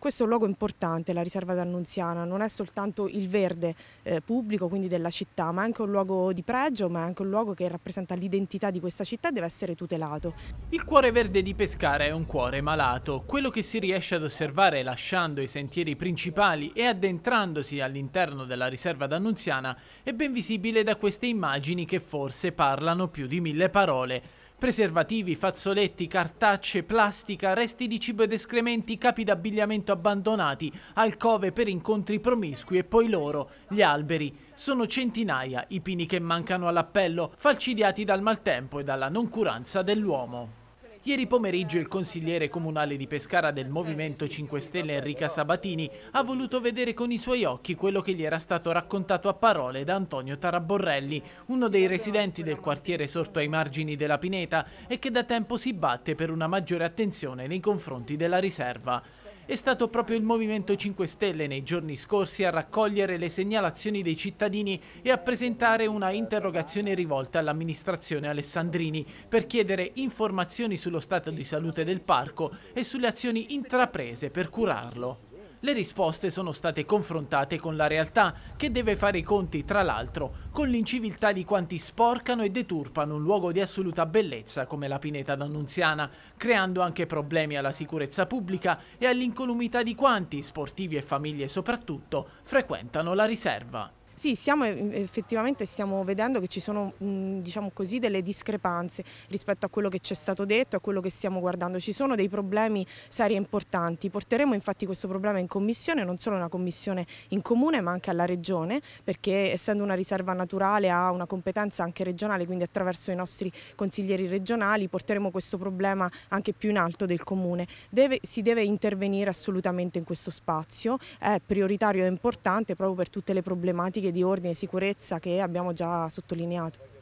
Questo è un luogo importante, la riserva d'Annunziana, non è soltanto il verde eh, pubblico, quindi della città, ma è anche un luogo di pregio, ma è anche un luogo che rappresenta l'identità di questa città e deve essere tutelato. Il cuore verde di Pescara è un cuore malato. Quello che si riesce ad osservare lasciando i sentieri principali e addentrandosi all'interno della riserva d'Annunziana è ben visibile da queste immagini che forse parlano più di mille parole. Preservativi, fazzoletti, cartacce, plastica, resti di cibo ed escrementi, capi d'abbigliamento abbandonati, alcove per incontri promiscui e poi loro, gli alberi. Sono centinaia i pini che mancano all'appello, falcidiati dal maltempo e dalla noncuranza dell'uomo. Ieri pomeriggio il consigliere comunale di Pescara del Movimento 5 Stelle Enrica Sabatini ha voluto vedere con i suoi occhi quello che gli era stato raccontato a parole da Antonio Taraborrelli, uno dei residenti del quartiere sorto ai margini della Pineta e che da tempo si batte per una maggiore attenzione nei confronti della riserva. È stato proprio il Movimento 5 Stelle nei giorni scorsi a raccogliere le segnalazioni dei cittadini e a presentare una interrogazione rivolta all'amministrazione Alessandrini per chiedere informazioni sullo stato di salute del parco e sulle azioni intraprese per curarlo. Le risposte sono state confrontate con la realtà, che deve fare i conti, tra l'altro, con l'inciviltà di quanti sporcano e deturpano un luogo di assoluta bellezza come la pineta d'Annunziana, creando anche problemi alla sicurezza pubblica e all'incolumità di quanti, sportivi e famiglie soprattutto, frequentano la riserva. Sì, stiamo, effettivamente stiamo vedendo che ci sono diciamo così, delle discrepanze rispetto a quello che ci è stato detto, a quello che stiamo guardando. Ci sono dei problemi seri e importanti. Porteremo infatti questo problema in commissione, non solo una commissione in comune ma anche alla regione, perché essendo una riserva naturale ha una competenza anche regionale, quindi attraverso i nostri consiglieri regionali porteremo questo problema anche più in alto del comune. Deve, si deve intervenire assolutamente in questo spazio, è prioritario e importante proprio per tutte le problematiche di ordine e sicurezza che abbiamo già sottolineato.